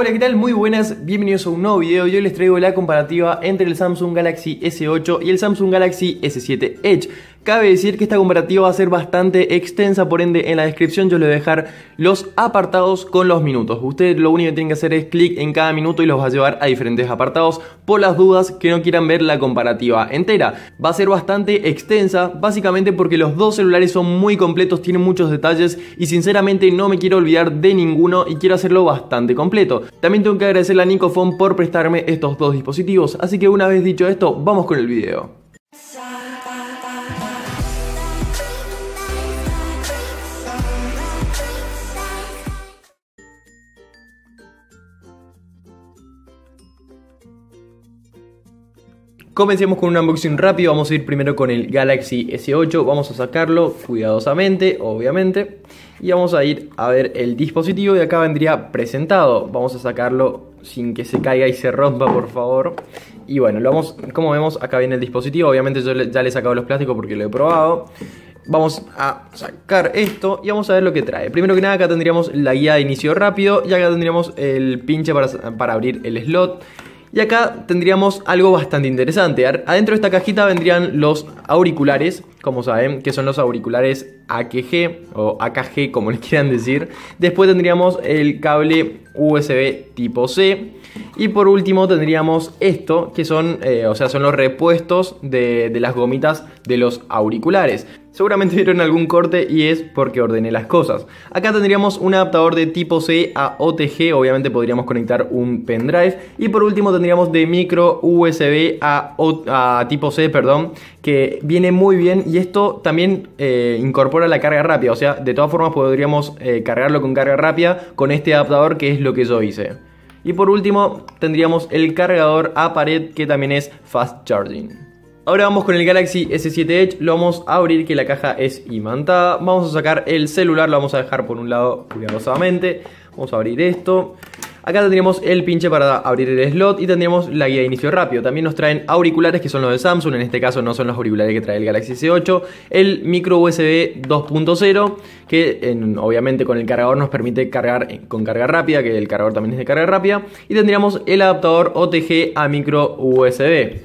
Hola, ¿qué tal? Muy buenas, bienvenidos a un nuevo video. Yo les traigo la comparativa entre el Samsung Galaxy S8 y el Samsung Galaxy S7 Edge. Cabe decir que esta comparativa va a ser bastante extensa, por ende en la descripción yo les voy a dejar los apartados con los minutos. Ustedes lo único que tienen que hacer es clic en cada minuto y los va a llevar a diferentes apartados por las dudas que no quieran ver la comparativa entera. Va a ser bastante extensa, básicamente porque los dos celulares son muy completos, tienen muchos detalles y sinceramente no me quiero olvidar de ninguno y quiero hacerlo bastante completo. También tengo que agradecer a Nicofone por prestarme estos dos dispositivos, así que una vez dicho esto, vamos con el video. Comencemos con un unboxing rápido, vamos a ir primero con el Galaxy S8, vamos a sacarlo cuidadosamente, obviamente y vamos a ir a ver el dispositivo y acá vendría presentado. Vamos a sacarlo sin que se caiga y se rompa, por favor. Y bueno, lo vamos, como vemos, acá viene el dispositivo. Obviamente yo ya le he sacado los plásticos porque lo he probado. Vamos a sacar esto y vamos a ver lo que trae. Primero que nada, acá tendríamos la guía de inicio rápido y acá tendríamos el pinche para, para abrir el slot. Y acá tendríamos algo bastante interesante. Adentro de esta cajita vendrían los auriculares, como saben, que son los auriculares AKG o AKG como le quieran decir. Después tendríamos el cable USB tipo C y por último tendríamos esto, que son, eh, o sea, son los repuestos de, las gomitas de los auriculares. Seguramente vieron algún corte y es porque ordené las cosas. Acá tendríamos un adaptador de tipo C a OTG, obviamente podríamos conectar un pendrive. Y por último tendríamos de micro USB a, tipo C, perdón, que viene muy bien y esto también eh, incorpora la carga rápida. O sea, de todas formas podríamos eh, cargarlo con carga rápida con este adaptador que es lo que yo hice. Y por último tendríamos el cargador a pared que también es fast charging. Ahora vamos con el Galaxy S7 Edge, lo vamos a abrir que la caja es imantada, vamos a sacar el celular, lo vamos a dejar por un lado cuidadosamente, vamos a abrir esto, Acá tendríamos el pinche para abrir el slot y tendríamos la guía de inicio rápido. También nos traen auriculares que son los de Samsung, en este caso no son los auriculares que trae el Galaxy S8. El micro USB 2.0 que obviamente con el cargador nos permite cargar con carga rápida, que el cargador también es de carga rápida. Y tendríamos el adaptador OTG a micro USB.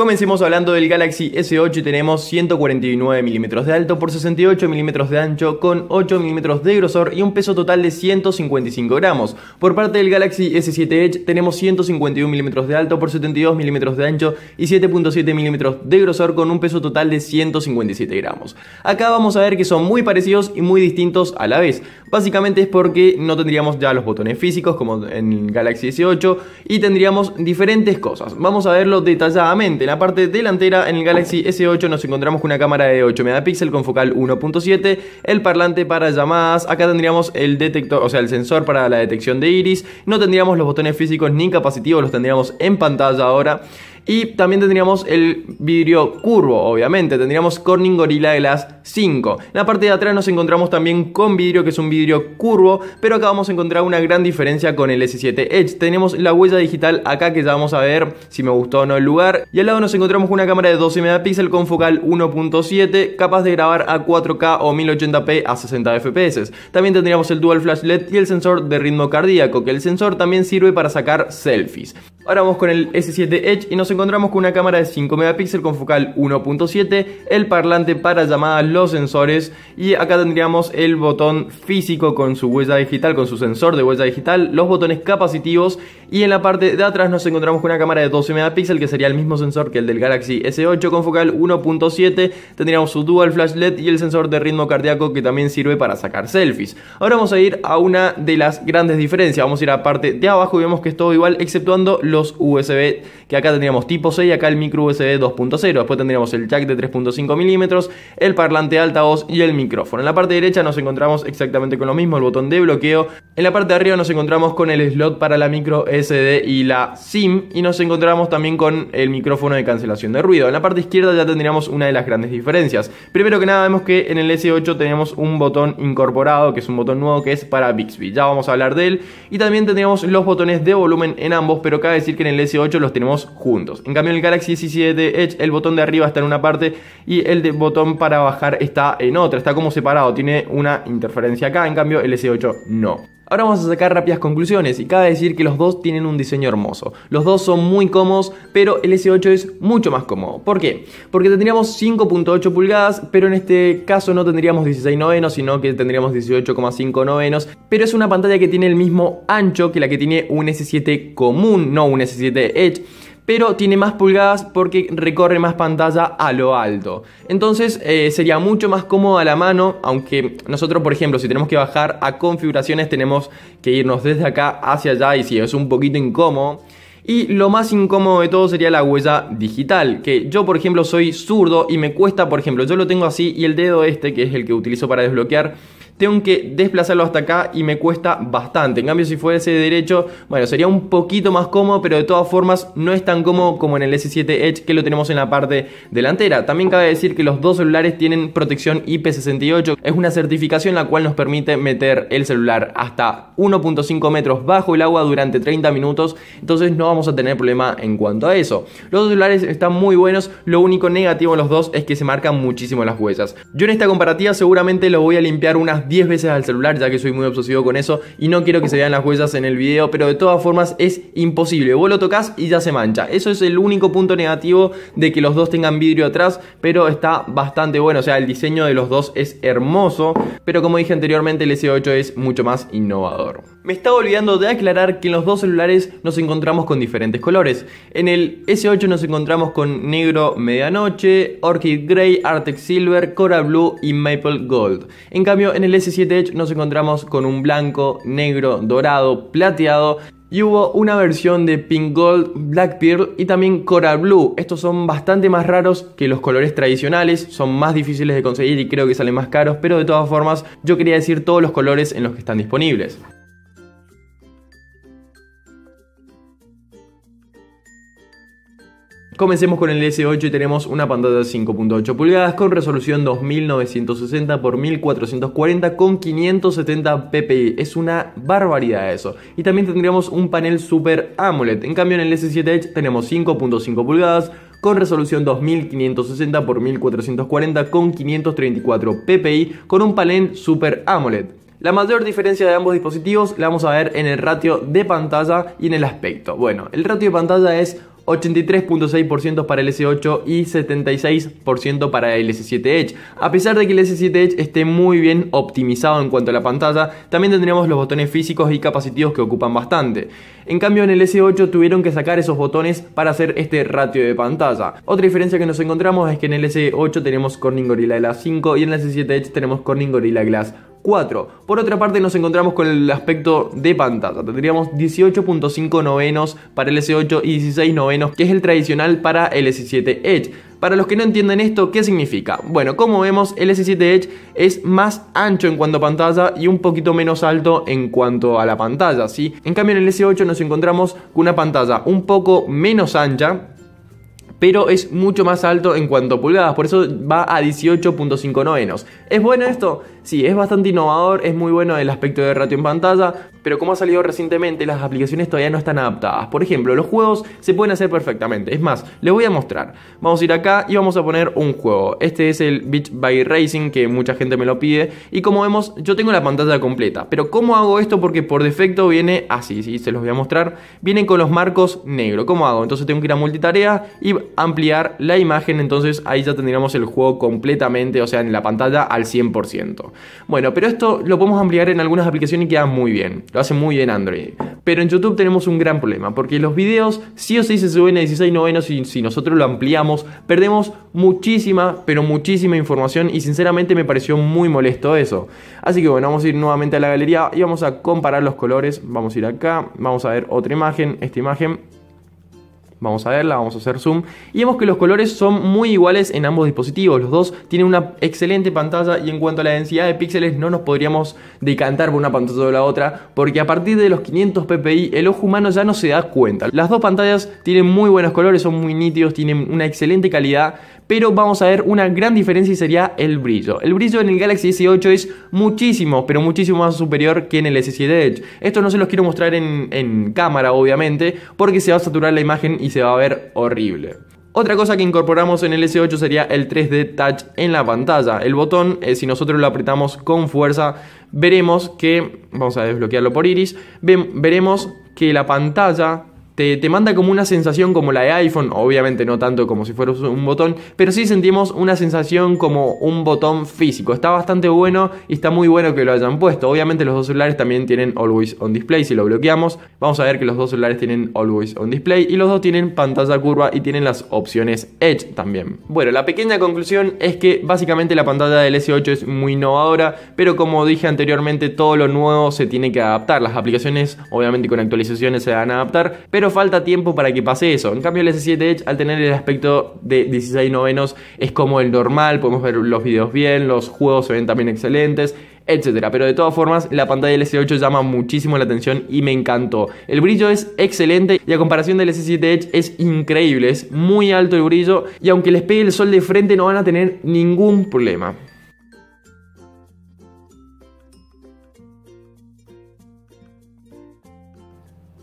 Comencemos hablando del Galaxy S8, y tenemos 149 mm de alto por 68 mm de ancho con 8 mm de grosor y un peso total de 155 gramos. Por parte del Galaxy S7 Edge tenemos 151 mm de alto por 72 mm de ancho y 7.7 mm de grosor con un peso total de 157 gramos. Acá vamos a ver que son muy parecidos y muy distintos a la vez. Básicamente es porque no tendríamos ya los botones físicos como en el Galaxy S8 y tendríamos diferentes cosas. Vamos a verlo detalladamente la parte delantera en el Galaxy S8 nos encontramos con una cámara de 8 megapíxeles con focal 1.7, el parlante para llamadas, acá tendríamos el detector, o sea, el sensor para la detección de iris, no tendríamos los botones físicos ni capacitivos, los tendríamos en pantalla ahora. Y también tendríamos el vidrio curvo, obviamente. Tendríamos Corning Gorilla Glass 5. En la parte de atrás nos encontramos también con vidrio, que es un vidrio curvo, pero acá vamos a encontrar una gran diferencia con el S7 Edge. Tenemos la huella digital acá, que ya vamos a ver si me gustó o no el lugar. Y al lado nos encontramos con una cámara de 12 megapíxeles con focal 1.7, capaz de grabar a 4K o 1080p a 60 FPS. También tendríamos el Dual Flash LED y el sensor de ritmo cardíaco, que el sensor también sirve para sacar selfies. Ahora vamos con el S7 Edge y nos encontramos con una cámara de 5 megapíxeles con focal 1.7, el parlante para llamadas, los sensores y acá tendríamos el botón físico con su huella digital, con su sensor de huella digital, los botones capacitivos y en la parte de atrás nos encontramos con una cámara de 12 megapíxeles que sería el mismo sensor que el del Galaxy S8 con focal 1.7, tendríamos su dual flash LED y el sensor de ritmo cardíaco que también sirve para sacar selfies. Ahora vamos a ir a una de las grandes diferencias, vamos a ir a la parte de abajo y vemos que es todo igual exceptuando los USB que acá tendríamos tipo C y acá el micro USB 2.0. Después tendríamos el jack de 3.5 milímetros, el parlante altavoz y el micrófono. En la parte derecha nos encontramos exactamente con lo mismo, el botón de bloqueo. En la parte de arriba nos encontramos con el slot para la micro SD y la SIM. Y nos encontramos también con el micrófono de cancelación de ruido. En la parte izquierda ya tendríamos una de las grandes diferencias. Primero que nada vemos que en el S8 tenemos un botón incorporado, que es un botón nuevo que es para Bixby. Ya vamos a hablar de él. Y también tendríamos los botones de volumen en ambos, pero cabe decir que en el S8 los tenemos juntos. En cambio en el Galaxy S7 Edge el botón de arriba está en una parte y el de botón para bajar está en otra, está como separado, tiene una interferencia acá, en cambio el S8 no. Ahora vamos a sacar rápidas conclusiones y cabe decir que los dos tienen un diseño hermoso. Los dos son muy cómodos, pero el S8 es mucho más cómodo. ¿Por qué? Porque tendríamos 5.8 pulgadas, pero en este caso no tendríamos 16 novenos, sino que tendríamos 18,5 novenos. Pero es una pantalla que tiene el mismo ancho que la que tiene un S7 común, no un S7 Edge pero tiene más pulgadas porque recorre más pantalla a lo alto. Entonces eh, sería mucho más cómodo a la mano, aunque nosotros, por ejemplo, si tenemos que bajar a configuraciones, tenemos que irnos desde acá hacia allá y si es un poquito incómodo. Y lo más incómodo de todo sería la huella digital, que yo por ejemplo soy zurdo y me cuesta, por ejemplo, yo lo tengo así y el dedo este, que es el que utilizo para desbloquear, tengo que desplazarlo hasta acá y me cuesta bastante. En cambio, si fuese derecho, bueno, sería un poquito más cómodo, pero de todas formas no es tan cómodo como en el S7 Edge que lo tenemos en la parte delantera. También cabe decir que los dos celulares tienen protección IP68. Es una certificación la cual nos permite meter el celular hasta 1.5 metros bajo el agua durante 30 minutos. Entonces no vamos a tener problema en cuanto a eso. Los dos celulares están muy buenos. Lo único negativo en los dos es que se marcan muchísimo las huellas. Yo en esta comparativa seguramente lo voy a limpiar unas 10 veces al celular, ya que soy muy obsesivo con eso y no quiero que se vean las huellas en el video, pero de todas formas es imposible. Vos lo tocas y ya se mancha. Eso es el único punto negativo de que los dos tengan vidrio atrás, pero está bastante bueno. O sea, el diseño de los dos es hermoso, pero como dije anteriormente, el S8 es mucho más innovador. Me estaba olvidando de aclarar que en los dos celulares nos encontramos con diferentes colores. En el S8 nos encontramos con negro medianoche, orchid gray artex silver, Coral blue y maple gold. En cambio, en el S7 Edge nos encontramos con un blanco, negro, dorado, plateado y hubo una versión de Pink Gold, Black Pearl y también Coral Blue. Estos son bastante más raros que los colores tradicionales, son más difíciles de conseguir y creo que salen más caros, pero de todas formas yo quería decir todos los colores en los que están disponibles. Comencemos con el S8 y tenemos una pantalla de 5.8 pulgadas con resolución 2960 x 1440 con 570 ppi. Es una barbaridad eso. Y también tendríamos un panel Super AMOLED. En cambio en el S7 Edge tenemos 5.5 pulgadas con resolución 2560 x 1440 con 534 ppi con un panel Super AMOLED. La mayor diferencia de ambos dispositivos la vamos a ver en el ratio de pantalla y en el aspecto. Bueno, el ratio de pantalla es 83.6% para el S8 y 76% para el S7 Edge. A pesar de que el S7 Edge esté muy bien optimizado en cuanto a la pantalla, también tendremos los botones físicos y capacitivos que ocupan bastante. En cambio en el S8 tuvieron que sacar esos botones para hacer este ratio de pantalla. Otra diferencia que nos encontramos es que en el S8 tenemos Corning Gorilla Glass 5 y en el S7 Edge tenemos Corning Gorilla Glass 4. Por otra parte nos encontramos con el aspecto de pantalla. Tendríamos 18.5 novenos para el S8 y 16 novenos que es el tradicional para el S7 Edge. Para los que no entienden esto, ¿qué significa? Bueno, como vemos, el S7 Edge es más ancho en cuanto a pantalla y un poquito menos alto en cuanto a la pantalla, ¿sí? En cambio, en el S8 nos encontramos con una pantalla un poco menos ancha, pero es mucho más alto en cuanto a pulgadas, por eso va a 18.5 novenos. ¿Es bueno esto? sí, es bastante innovador, es muy bueno el aspecto de ratio en pantalla, pero como ha salido recientemente, las aplicaciones todavía no están adaptadas. Por ejemplo, los juegos se pueden hacer perfectamente. Es más, les voy a mostrar. Vamos a ir acá y vamos a poner un juego. Este es el Beach by Racing, que mucha gente me lo pide. Y como vemos, yo tengo la pantalla completa. Pero ¿cómo hago esto? Porque por defecto viene así, sí, se los voy a mostrar. Vienen con los marcos negros ¿Cómo hago? Entonces tengo que ir a multitarea y ampliar la imagen. Entonces ahí ya tendríamos el juego completamente, o sea, en la pantalla al 100%. Bueno, pero esto lo podemos ampliar en algunas aplicaciones y queda muy bien. Lo hace muy bien Android. Pero en YouTube tenemos un gran problema, porque los videos si o sí se suben a 16 novenos y si nosotros lo ampliamos, perdemos muchísima, pero muchísima información y sinceramente me pareció muy molesto eso. Así que bueno, vamos a ir nuevamente a la galería y vamos a comparar los colores. Vamos a ir acá, vamos a ver otra imagen, esta imagen Vamos a verla, vamos a hacer zoom y vemos que los colores son muy iguales en ambos dispositivos. Los dos tienen una excelente pantalla y en cuanto a la densidad de píxeles no nos podríamos decantar por una pantalla o la otra porque a partir de los 500 ppi el ojo humano ya no se da cuenta. Las dos pantallas tienen muy buenos colores, son muy nítidos, tienen una excelente calidad, pero vamos a ver una gran diferencia y sería el brillo. El brillo en el Galaxy S8 es muchísimo, pero muchísimo más superior que en el S7 Edge. Esto no se los quiero mostrar en, en cámara, obviamente, porque se va a saturar la imagen y se va a ver horrible. Otra cosa que incorporamos en el S8 sería el 3D Touch en la pantalla. El botón, eh, si nosotros lo apretamos con fuerza, veremos que, vamos a desbloquearlo por Iris, veremos que la pantalla te, manda como una sensación como la de iPhone, obviamente no tanto como si fuera un botón, pero sí sentimos una sensación como un botón físico. Está bastante bueno y está muy bueno que lo hayan puesto. Obviamente los dos celulares también tienen Always On Display, si lo bloqueamos vamos a ver que los dos celulares tienen Always On Display y los dos tienen pantalla curva y tienen las opciones Edge también. Bueno, la pequeña conclusión es que básicamente la pantalla del S8 es muy innovadora, pero como dije anteriormente, todo lo nuevo se tiene que adaptar. Las aplicaciones obviamente con actualizaciones se van a adaptar, pero falta tiempo para que pase eso. En cambio, el S7 Edge, al tener el aspecto de 16 novenos, es como el normal, podemos ver los videos bien, los juegos se ven también excelentes, etcétera. Pero de todas formas, la pantalla del S8 llama muchísimo la atención y me encantó. El brillo es excelente y a comparación del S7 Edge es increíble, es muy alto el brillo y aunque les pegue el sol de frente no van a tener ningún problema.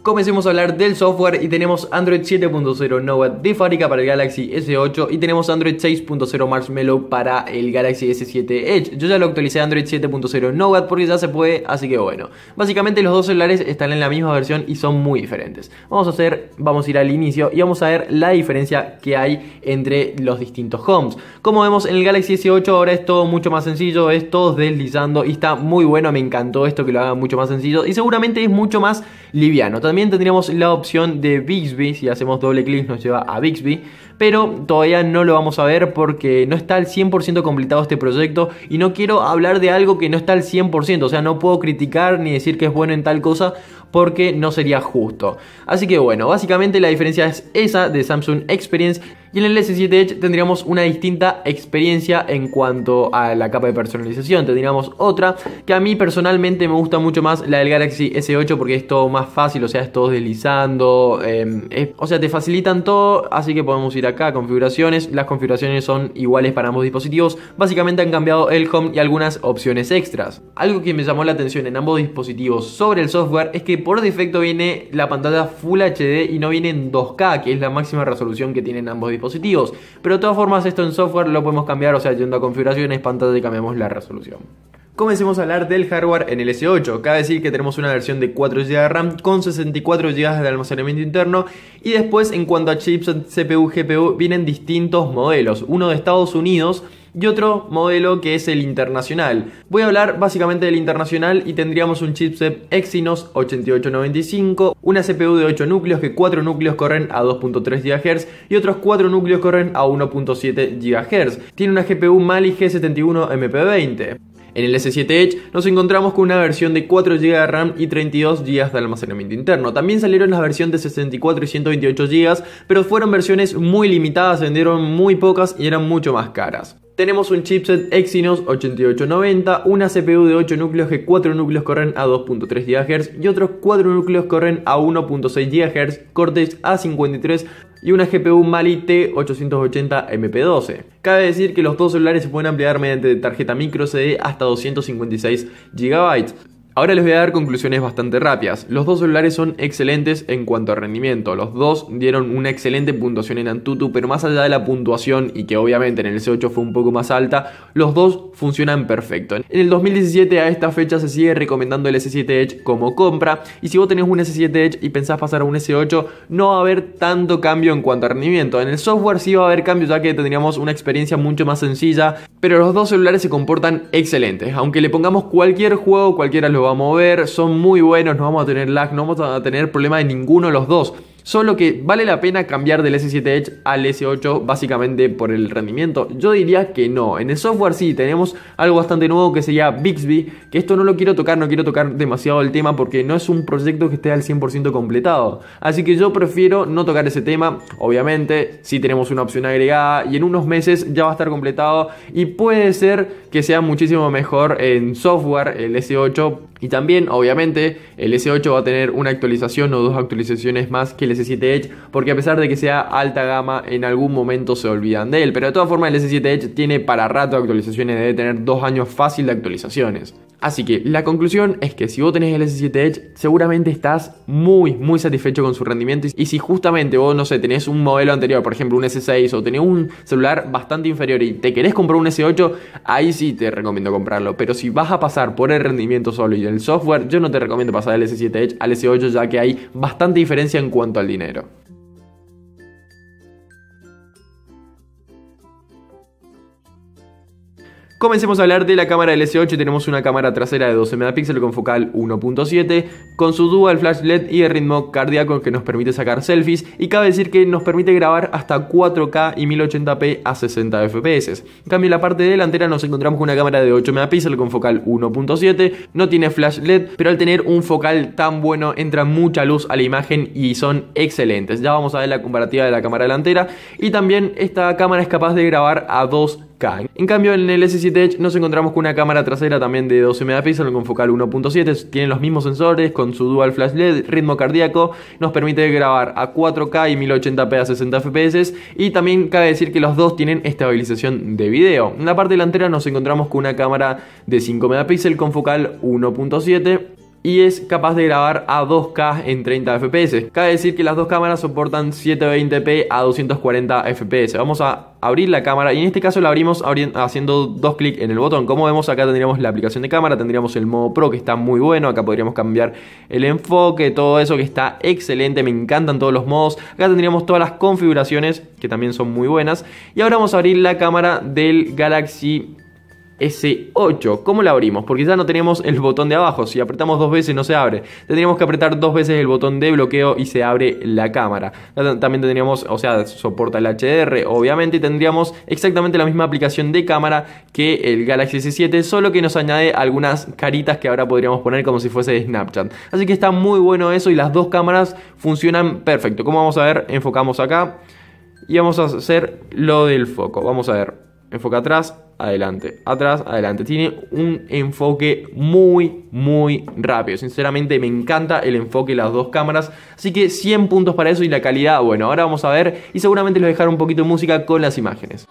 Comencemos a hablar del software y tenemos Android 7.0 Nova de fábrica para el Galaxy S8 y tenemos Android 6.0 Marshmallow para el Galaxy S7 Edge. Yo ya lo actualicé a Android 7.0 Nougat porque ya se puede, así que bueno. Básicamente los dos celulares están en la misma versión y son muy diferentes. Vamos a hacer, vamos a ir al inicio y vamos a ver la diferencia que hay entre los distintos homes. Como vemos en el Galaxy S8 ahora es todo mucho más sencillo, es todo deslizando y está muy bueno, me encantó esto que lo haga mucho más sencillo y seguramente es mucho más liviano. También también tendríamos la opción de Bixby, si hacemos doble clic nos lleva a Bixby pero todavía no lo vamos a ver porque no está al 100% completado este proyecto y no quiero hablar de algo que no está al 100%, o sea, no puedo criticar ni decir que es bueno en tal cosa porque no sería justo. Así que bueno, básicamente la diferencia es esa de Samsung Experience y en el S7 Edge tendríamos una distinta experiencia en cuanto a la capa de personalización, tendríamos otra que a mí personalmente me gusta mucho más la del Galaxy S8 porque es todo más fácil, o sea, es todo deslizando, em, o sea, te facilitan todo, así que podemos ir acá, configuraciones. Las configuraciones son iguales para ambos dispositivos. Básicamente han cambiado el home y algunas opciones extras. Algo que me llamó la atención en ambos dispositivos sobre el software es que por defecto viene la pantalla Full HD y no viene en 2K, que es la máxima resolución que tienen ambos dispositivos. Pero de todas formas esto en software lo podemos cambiar, o sea, yendo a configuraciones, pantalla y cambiamos la resolución. Comencemos a hablar del hardware en el S8. Cabe decir que tenemos una versión de 4 GB de RAM con 64 GB de almacenamiento interno y después en cuanto a chips CPU GPU vienen distintos modelos, uno de Estados Unidos y otro modelo que es el internacional. Voy a hablar básicamente del internacional y tendríamos un chipset Exynos 8895, una CPU de 8 núcleos que 4 núcleos corren a 2.3 GHz y otros 4 núcleos corren a 1.7 GHz. Tiene una GPU Mali G71 MP20. En el S7 Edge nos encontramos con una versión de 4 GB de RAM y 32 GB de almacenamiento interno. También salieron las versiones de 64 y 128 GB, pero fueron versiones muy limitadas, vendieron muy pocas y eran mucho más caras. Tenemos un chipset Exynos 8890, una CPU de 8 núcleos que 4 núcleos corren a 2.3 GHz y otros 4 núcleos corren a 1.6 GHz, Cortex A53 y una GPU Mali T880 MP12. Cabe decir que los dos celulares se pueden ampliar mediante tarjeta micro CD hasta 256 GB. Ahora les voy a dar conclusiones bastante rápidas. Los dos celulares son excelentes en cuanto a rendimiento. Los dos dieron una excelente puntuación en Antutu, pero más allá de la puntuación y que obviamente en el C8 fue un poco más alta, los dos funcionan perfecto. En el 2017 a esta fecha se sigue recomendando el S7 Edge como compra y si vos tenés un S7 Edge y pensás pasar a un S8 no va a haber tanto cambio en cuanto a rendimiento. En el software sí va a haber cambio ya que tendríamos una experiencia mucho más sencilla, pero los dos celulares se comportan excelentes. Aunque le pongamos cualquier juego, cualquiera lo a mover, son muy buenos, no vamos a tener lag, no vamos a tener problema de ninguno de los dos. Solo que vale la pena cambiar del S7 Edge al S8 básicamente por el rendimiento. Yo diría que no. En el software sí tenemos algo bastante nuevo que sería Bixby. Que esto no lo quiero tocar, no quiero tocar demasiado el tema porque no es un proyecto que esté al 100% completado. Así que yo prefiero no tocar ese tema. Obviamente si tenemos una opción agregada y en unos meses ya va a estar completado. Y puede ser que sea muchísimo mejor en software el S8 y también obviamente el S8 va a tener una actualización o dos actualizaciones más que el S7 Edge porque a pesar de que sea alta gama en algún momento se olvidan de él pero de todas formas el S7 Edge tiene para rato actualizaciones debe tener dos años fácil de actualizaciones Así que la conclusión es que si vos tenés el S7 Edge, seguramente estás muy, muy satisfecho con su rendimiento. Y si justamente vos, no sé, tenés un modelo anterior, por ejemplo un S6 o tenés un celular bastante inferior y te querés comprar un S8, ahí sí te recomiendo comprarlo. Pero si vas a pasar por el rendimiento solo y el software, yo no te recomiendo pasar del S7 Edge al S8 ya que hay bastante diferencia en cuanto al dinero. Comencemos a hablar de la cámara del S8. Tenemos una cámara trasera de 12 megapíxeles con focal 1.7, con su dual flash LED y el ritmo cardíaco que nos permite sacar selfies. Y cabe decir que nos permite grabar hasta 4K y 1080p a 60 FPS. En cambio, en la parte delantera nos encontramos con una cámara de 8 megapíxeles con focal 1.7. No tiene flash LED, pero al tener un focal tan bueno, entra mucha luz a la imagen y son excelentes. Ya vamos a ver la comparativa de la cámara delantera. Y también esta cámara es capaz de grabar a 2 en cambio, en el s Edge nos encontramos con una cámara trasera también de 12 megapíxeles con focal 1.7, tiene los mismos sensores con su dual flash LED, ritmo cardíaco, nos permite grabar a 4K y 1080p a 60 fps y también cabe decir que los dos tienen estabilización de video. En la parte delantera nos encontramos con una cámara de 5 megapíxeles con focal 1.7 y es capaz de grabar a 2K en 30 FPS. Cabe decir que las dos cámaras soportan 720p a 240 FPS. Vamos a abrir la cámara y en este caso la abrimos haciendo dos clics en el botón. Como vemos acá tendríamos la aplicación de cámara, tendríamos el modo pro que está muy bueno, acá podríamos cambiar el enfoque, todo eso que está excelente, me encantan todos los modos. Acá tendríamos todas las configuraciones que también son muy buenas y ahora vamos a abrir la cámara del Galaxy S8. ¿Cómo la abrimos? Porque ya no tenemos el botón de abajo. Si apretamos dos veces no se abre. Tendríamos que apretar dos veces el botón de bloqueo y se abre la cámara. También tendríamos, o sea, soporta el HDR, obviamente, tendríamos exactamente la misma aplicación de cámara que el Galaxy S7, solo que nos añade algunas caritas que ahora podríamos poner como si fuese Snapchat. Así que está muy bueno eso y las dos cámaras funcionan perfecto. Como vamos a ver, enfocamos acá y vamos a hacer lo del foco. Vamos a ver enfoque atrás, adelante, atrás, adelante. Tiene un enfoque muy, muy rápido. Sinceramente me encanta el enfoque de las dos cámaras. Así que 100 puntos para eso y la calidad, bueno, ahora vamos a ver y seguramente a dejar un poquito de música con las imágenes.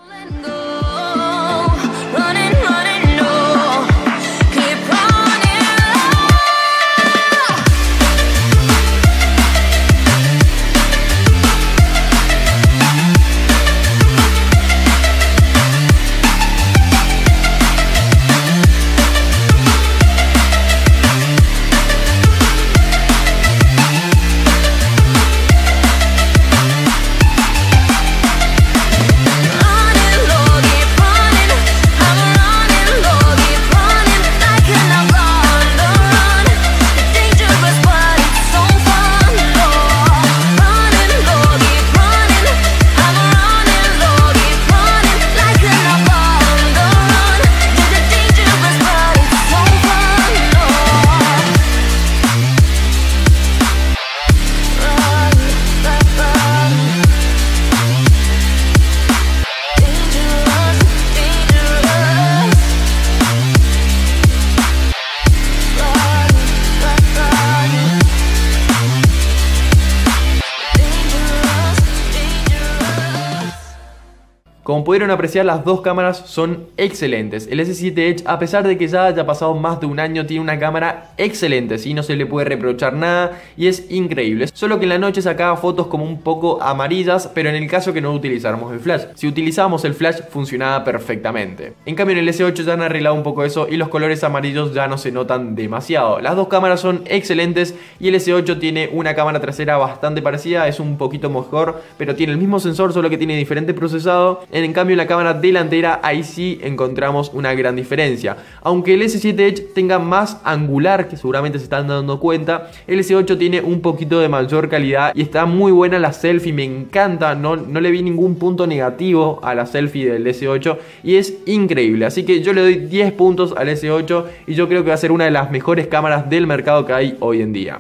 pudieron apreciar, las dos cámaras son excelentes. El S7 Edge, a pesar de que ya haya pasado más de un año, tiene una cámara excelente, ¿sí? No se le puede reprochar nada y es increíble. Solo que en la noche sacaba fotos como un poco amarillas, pero en el caso que no utilizáramos el flash. Si utilizábamos el flash, funcionaba perfectamente. En cambio, en el S8 ya han arreglado un poco eso y los colores amarillos ya no se notan demasiado. Las dos cámaras son excelentes y el S8 tiene una cámara trasera bastante parecida, es un poquito mejor, pero tiene el mismo sensor, solo que tiene diferente procesado. En cambio en la cámara delantera ahí sí encontramos una gran diferencia. Aunque el S7 Edge tenga más angular, que seguramente se están dando cuenta, el S8 tiene un poquito de mayor calidad y está muy buena la selfie, me encanta, no, no le vi ningún punto negativo a la selfie del S8 y es increíble. Así que yo le doy 10 puntos al S8 y yo creo que va a ser una de las mejores cámaras del mercado que hay hoy en día.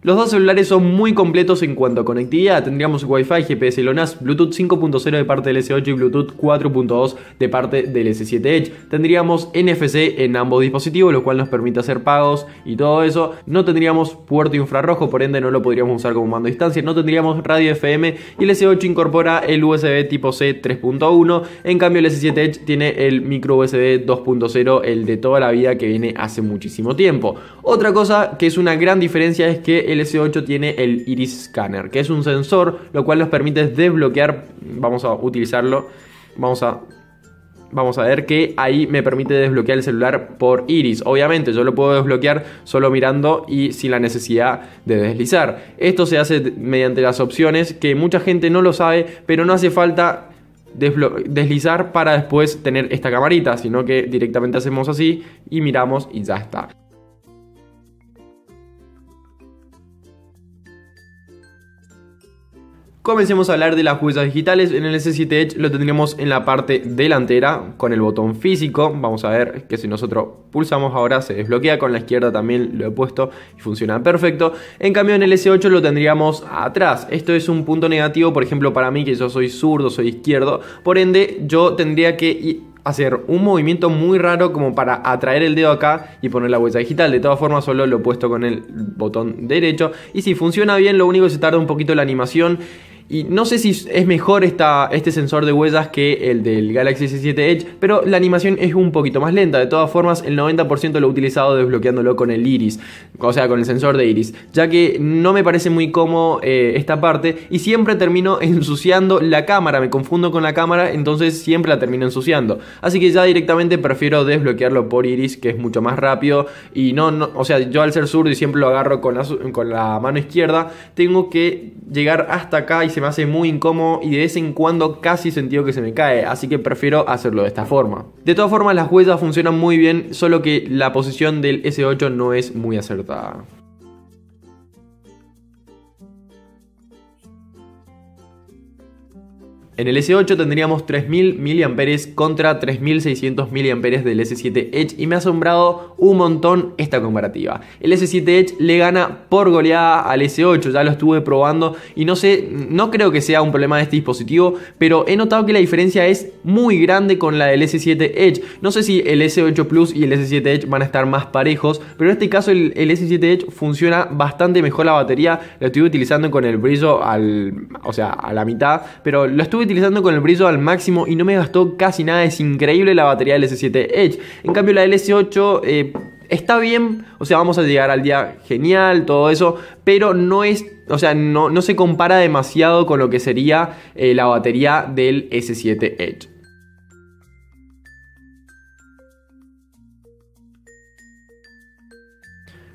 Los dos celulares son muy completos en cuanto a conectividad. Tendríamos Wi-Fi, GPS y LONAS, Bluetooth 5.0 de parte del S8 y Bluetooth 4.2 de parte del S7 Edge. Tendríamos NFC en ambos dispositivos, lo cual nos permite hacer pagos y todo eso. No tendríamos puerto infrarrojo, por ende no lo podríamos usar como mando a distancia. No tendríamos radio FM y el S8 incorpora el USB tipo C 3.1. En cambio el S7 Edge tiene el micro USB 2.0, el de toda la vida que viene hace muchísimo tiempo. Otra cosa que es una gran diferencia es que el s 8 tiene el Iris Scanner, que es un sensor, lo cual nos permite desbloquear, vamos a utilizarlo, vamos a Vamos a ver que ahí me permite desbloquear el celular por iris. Obviamente yo lo puedo desbloquear solo mirando y sin la necesidad de deslizar. Esto se hace mediante las opciones que mucha gente no lo sabe, pero no hace falta deslizar para después tener esta camarita, sino que directamente hacemos así y miramos y ya está. comencemos a hablar de las huellas digitales. En el S7 Edge lo tendríamos en la parte delantera con el botón físico. Vamos a ver que si nosotros pulsamos ahora se desbloquea. Con la izquierda también lo he puesto y funciona perfecto. En cambio en el S8 lo tendríamos atrás. Esto es un punto negativo, por ejemplo, para mí que yo soy zurdo, soy izquierdo. Por ende, yo tendría que hacer un movimiento muy raro como para atraer el dedo acá y poner la huella digital. De todas formas, solo lo he puesto con el botón derecho. Y si funciona bien, lo único que se tarda un poquito la animación y no sé si es mejor esta, este sensor de huellas que el del Galaxy S7 Edge, pero la animación es un poquito más lenta. De todas formas, el 90% lo he utilizado desbloqueándolo con el iris, o sea, con el sensor de iris, ya que no me parece muy cómodo eh, esta parte y siempre termino ensuciando la cámara. Me confundo con la cámara, entonces siempre la termino ensuciando. Así que ya directamente prefiero desbloquearlo por iris, que es mucho más rápido. Y no, no o sea, yo al ser zurdo y siempre lo agarro con la, con la mano izquierda, tengo que llegar hasta acá y me hace muy incómodo y de vez en cuando casi sentido que se me cae, así que prefiero hacerlo de esta forma. De todas formas las huellas funcionan muy bien, solo que la posición del S8 no es muy acertada. En el S8 tendríamos 3000 mAh contra 3600 mAh del S7 Edge y me ha asombrado un montón esta comparativa. El S7 Edge le gana por goleada al S8, ya lo estuve probando y no sé, no creo que sea un problema de este dispositivo, pero he notado que la diferencia es muy grande con la del S7 Edge. No sé si el S8 Plus y el S7 Edge van a estar más parejos, pero en este caso el, S7 Edge funciona bastante mejor la batería, lo estuve utilizando con el brillo al, o sea, a la mitad, pero lo estuve utilizando con el brillo al máximo y no me gastó casi nada. Es increíble la batería del S7 Edge. En cambio la del S8... Eh, está bien, o sea, vamos a llegar al día genial, todo eso, pero no es, o sea, no, no se compara demasiado con lo que sería eh, la batería del S7 Edge.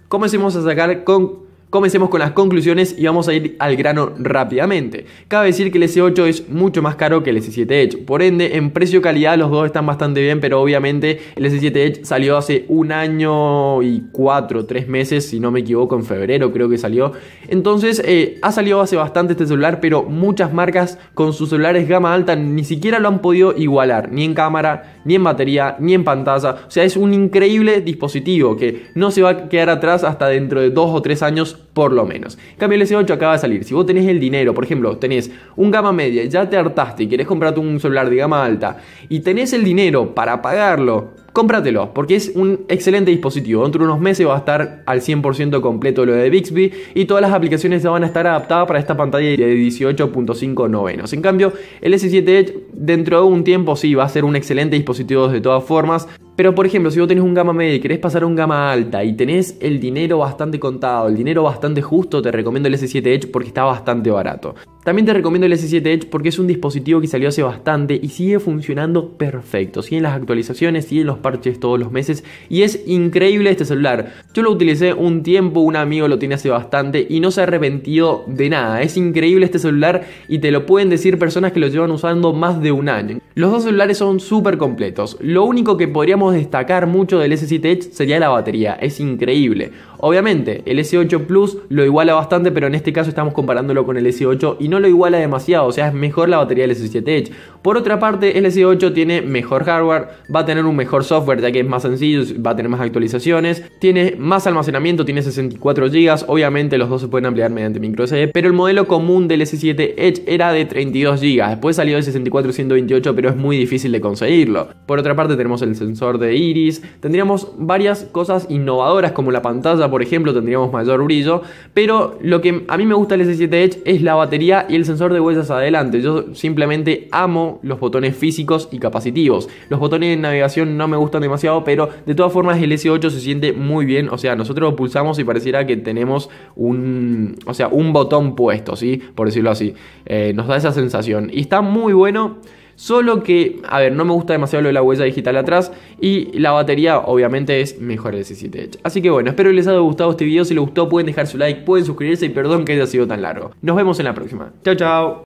Comencemos a sacar con Comencemos con las conclusiones y vamos a ir al grano rápidamente. Cabe decir que el S8 es mucho más caro que el S7 Edge, por ende en precio-calidad los dos están bastante bien, pero obviamente el S7 Edge salió hace un año y cuatro, tres meses, si no me equivoco, en febrero creo que salió. Entonces eh, ha salido hace bastante este celular, pero muchas marcas con sus celulares gama alta ni siquiera lo han podido igualar, ni en cámara, ni en batería, ni en pantalla. O sea, es un increíble dispositivo que no se va a quedar atrás hasta dentro de dos o tres años just por lo menos. En cambio, el S8 acaba de salir. Si vos tenés el dinero, por ejemplo, tenés un gama media, y ya te hartaste y querés comprarte un celular de gama alta y tenés el dinero para pagarlo, cómpratelo, porque es un excelente dispositivo. Dentro de unos meses va a estar al 100% completo lo de Bixby y todas las aplicaciones ya van a estar adaptadas para esta pantalla de 18.5 novenos. En cambio, el S7 Edge dentro de un tiempo sí va a ser un excelente dispositivo de todas formas. Pero por ejemplo, si vos tenés un gama media y querés pasar a un gama alta y tenés el dinero bastante contado, el dinero bastante justo, te recomiendo el S7 Edge porque está bastante barato. También te recomiendo el S7 Edge porque es un dispositivo que salió hace bastante y sigue funcionando perfecto. Siguen las actualizaciones, siguen los parches todos los meses y es increíble este celular. Yo lo utilicé un tiempo, un amigo lo tiene hace bastante y no se ha arrepentido de nada. Es increíble este celular y te lo pueden decir personas que lo llevan usando más de un año. Los dos celulares son súper completos. Lo único que podríamos destacar mucho del S7 Edge sería la batería. Es increíble. Obviamente, el S8 Plus lo iguala bastante, pero en este caso estamos comparándolo con el S8 y no lo iguala demasiado, o sea, es mejor la batería del S7 Edge. Por otra parte, el S8 tiene mejor hardware, va a tener un mejor software ya que es más sencillo, va a tener más actualizaciones, tiene más almacenamiento, tiene 64 GB, obviamente los dos se pueden ampliar mediante microSD, pero el modelo común del S7 Edge era de 32 GB, después salió el 64 128, pero es muy difícil de conseguirlo. Por otra parte, tenemos el sensor de iris, tendríamos varias cosas innovadoras como la pantalla, por ejemplo, tendríamos mayor brillo, pero lo que a mí me gusta del S7 Edge es la batería y el sensor de huellas adelante. Yo simplemente amo los botones físicos y capacitivos. Los botones de navegación no me gustan demasiado, pero de todas formas el S8 se siente muy bien. O sea, nosotros lo pulsamos y pareciera que tenemos un, o sea, un botón puesto, ¿sí? Por decirlo así. Eh, nos da esa sensación. Y está muy bueno. Solo que, a ver, no me gusta demasiado lo de la huella digital atrás y la batería obviamente es mejor el c Edge. Así que bueno, espero que les haya gustado este video. Si les gustó pueden dejar su like, pueden suscribirse y perdón que haya sido tan largo. Nos vemos en la próxima. Chao, chao.